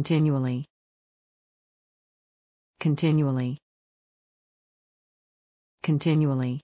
continually continually continually